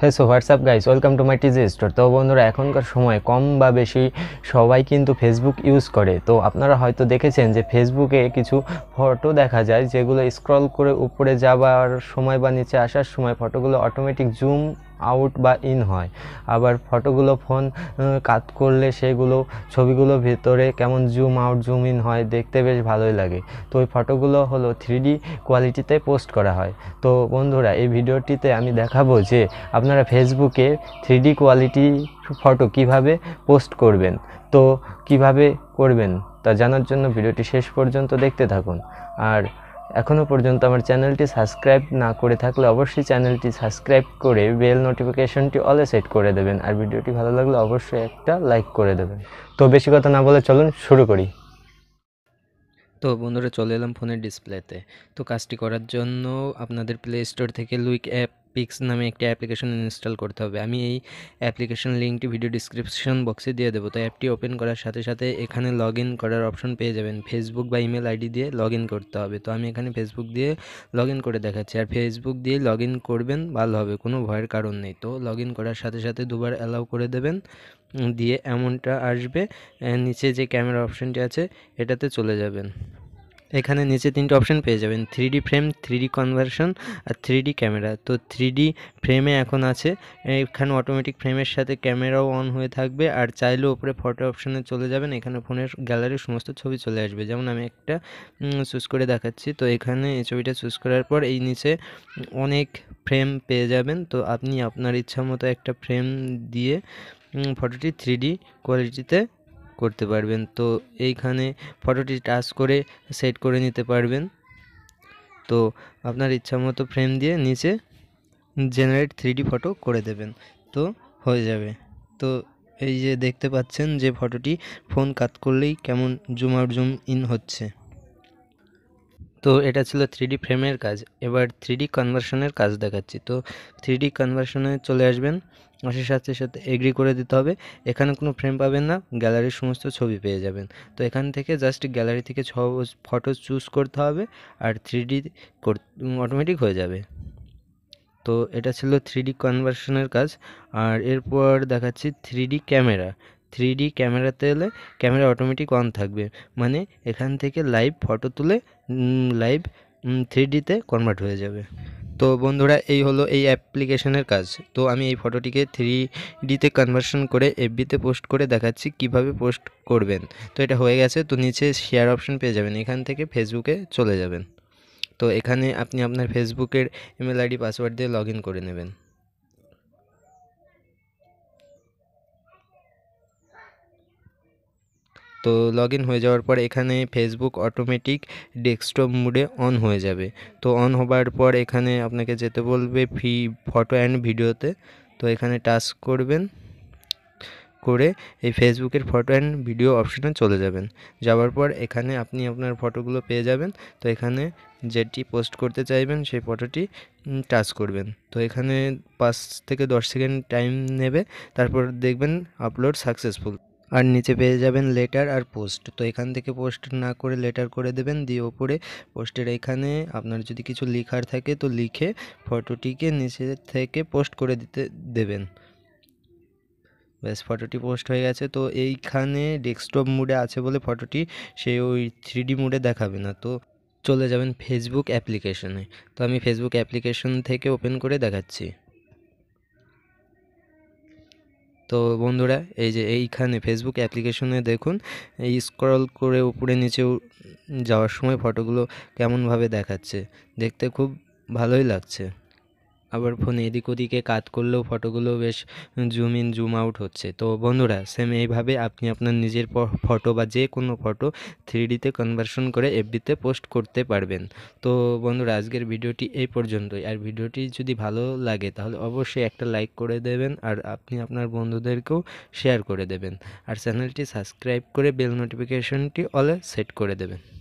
হ্যাঁ so WhatsApp guys welcome to my TG store তো বন্ধুরা এখনকার সময় কম বা বেশি সবাই কিন্তু ফেসবুক ইউজ করে তো আপনারা হয়তো দেখেছেন যে ফেসবুকে কিছু ফটো দেখা যায় যেগুলো স্ক্রল করে উপরে যাবার সময় বা নিচে আসার সময় ফটোগুলো অটোমেটিক জুম আউট বা ইন হয় আবার ফটোগুলো ফোন কাত করলে সেগুলো ছবিগুলো ভেতরে কেমন জুম আউট জুম ইন হয় দেখতে বেশ ভালোই লাগে তো ওই ফটোগুলো হলো থ্রি কোয়ালিটিতে পোস্ট করা হয় তো বন্ধুরা এই ভিডিওটিতে আমি দেখাবো যে আপনারা ফেসবুকে থ্রি কোয়ালিটি ফটো কিভাবে পোস্ট করবেন তো কিভাবে করবেন তা জানার জন্য ভিডিওটি শেষ পর্যন্ত দেখতে থাকুন আর এখনও পর্যন্ত আমার চ্যানেলটি সাবস্ক্রাইব না করে থাকলে অবশ্যই চ্যানেলটি সাবস্ক্রাইব করে বেল নোটিফিকেশনটি অলে সেট করে দেবেন আর ভিডিওটি ভালো লাগলে অবশ্যই একটা লাইক করে দেবেন তো বেশি কথা না বলে চলুন শুরু করি তো বন্ধুরা চলে এলাম ফোনের ডিসপ্লেতে তো কাজটি করার জন্য আপনাদের প্লে স্টোর থেকে লুইক অ্যাপ পিক্স নামে একটি অ্যাপ্লিকেশন ইনস্টল করতে হবে আমি এই অ্যাপ্লিকেশন লিঙ্কটি ভিডিও ডিসক্রিপশন বক্সে দিয়ে দেবো তো অ্যাপটি ওপেন করার সাথে সাথে এখানে লগ করার অপশন পেয়ে যাবেন ফেসবুক বা ইমেল আইডি দিয়ে লগ করতে হবে তো আমি এখানে ফেসবুক দিয়ে লগ করে দেখাচ্ছি আর ফেসবুক দিয়ে লগ করবেন ভালো হবে কোনো ভয়ের কারণ নেই তো লগ করার সাথে সাথে দুবার অ্যালাউ করে দেবেন দিয়ে এমনটা আসবে নিচে যে ক্যামেরা অপশনটি আছে এটাতে চলে যাবেন এখানে নিচে তিনটে অপশন পেয়ে যাবেন three D frame three D conversion আর থ্রি ডি ক্যামেরা তো থ্রি ডি ফ্রেমে এখন আছে এখানে অটোমেটিক ফ্রেমের সাথে ক্যামেরাও অন হয়ে থাকবে আর চাইলেও ওপরে ফটো অপশানে চলে যাবেন এখানে ফোনের গ্যালারি সমস্ত ছবি চলে আসবে যেমন আমি একটা চুজ করে দেখাচ্ছি তো এখানে এই ছবিটা চুজ করার পর এই নিচে অনেক ফ্রেম পেয়ে যাবেন তো আপনি আপনার ইচ্ছা মতো একটা ফ্রেম দিয়ে ফটোটি থ্রি ডি কোয়ালিটিতে করতে পারবেন তো এইখানে ফটোটি টাচ করে সেট করে নিতে পারবেন তো আপনার ইচ্ছা মতো ফ্রেম দিয়ে নিচে জেনারেট থ্রিডি ফটো করে দেবেন তো হয়ে যাবে তো এই যে দেখতে পাচ্ছেন যে ফটোটি ফোন কাত করলেই কেমন জুম আউট জুম ইন হচ্ছে তো এটা ছিল থ্রিডি ফ্রেমের কাজ এবার থ্রিডি কনভার্সনের কাজ দেখাচ্ছি তো থ্রিডি কনভার্সনে চলে আসবেন আসার সাথে সাথে এগ্রি করে দিতে হবে এখানে কোনো ফ্রেম পাবেন না গ্যালারির সমস্ত ছবি পেয়ে যাবেন তো এখান থেকে জাস্ট গ্যালারি থেকে ছ ফটো চুজ করতে হবে আর থ্রিডি অটোমেটিক হয়ে যাবে তো এটা ছিল থ্রিডি কনভার্সনের কাজ আর এরপর দেখাচ্ছি থ্রিডি ক্যামেরা থ্রি ডি ক্যামেরাতে এলে ক্যামেরা অটোমেটিক অন থাকবে মানে এখান থেকে লাইভ ফটো তুলে লাইভ থ্রি ডিতে কনভার্ট হয়ে যাবে তো বন্ধুরা এই হলো এই অ্যাপ্লিকেশনের কাজ তো আমি এই ফটোটিকে থ্রি ডিতে কনভার্সন করে এফবিতে পোস্ট করে দেখাচ্ছি কিভাবে পোস্ট করবেন তো এটা হয়ে গেছে তো নিচে শেয়ার অপশন পেয়ে যাবেন এখান থেকে ফেসবুকে চলে যাবেন তো এখানে আপনি আপনার ফেসবুকের ইমেল আইডি পাসওয়ার্ড দিয়ে লগ করে নেবেন তো লগ হয়ে যাওয়ার পর এখানে ফেসবুক অটোমেটিক ডেস্কটপ মুডে অন হয়ে যাবে তো অন হবার পর এখানে আপনাকে যেতে বলবে ফি ফটো অ্যান্ড ভিডিওতে তো এখানে টাচ করবেন করে এই ফেসবুকের ফটো অ্যান্ড ভিডিও অপশানে চলে যাবেন যাওয়ার পর এখানে আপনি আপনার ফটোগুলো পেয়ে যাবেন তো এখানে যেটি পোস্ট করতে চাইবেন সেই ফটোটি টাচ করবেন তো এখানে পাঁচ থেকে দশ সেকেন্ড টাইম নেবে তারপর দেখবেন আপলোড সাকসেসফুল আর নিচে পেয়ে যাবেন লেটার আর পোস্ট তো এখান থেকে পোস্ট না করে লেটার করে দেবেন দিয়ে ওপরে পোস্টের এখানে আপনার যদি কিছু লিখার থাকে তো লিখে ফটোটিকে নিচে থেকে পোস্ট করে দিতে দেবেন ব্যাস ফটোটি পোস্ট হয়ে গেছে তো এইখানে ডেস্কটপ মুডে আছে বলে ফটোটি সে ওই থ্রি মুডে দেখাবে না তো চলে যাবেন ফেসবুক অ্যাপ্লিকেশনে তো আমি ফেসবুক অ্যাপ্লিকেশন থেকে ওপেন করে দেখাচ্ছি তো বন্ধুরা এই যে এইখানে ফেসবুক অ্যাপ্লিকেশনে দেখুন এই স্ক্রল করে উপরে নিচেও যাওয়ার সময় ফটোগুলো কেমনভাবে দেখাচ্ছে দেখতে খুব ভালোই লাগছে আবার ফোন এদিক ওদিকে কাত করলেও ফটোগুলো বেশ জুম ইন জুম আউট হচ্ছে তো বন্ধুরা সেম এইভাবে আপনি আপনার নিজের ফটো বা যে কোনো ফটো থ্রি ডিতে কনভার্সন করে এফবিতে পোস্ট করতে পারবেন তো বন্ধুরা আজকের ভিডিওটি এই পর্যন্তই আর ভিডিওটি যদি ভালো লাগে তাহলে অবশ্যই একটা লাইক করে দেবেন আর আপনি আপনার বন্ধুদেরকেও শেয়ার করে দেবেন আর চ্যানেলটি সাবস্ক্রাইব করে বেল নোটিফিকেশনটি অলে সেট করে দেবেন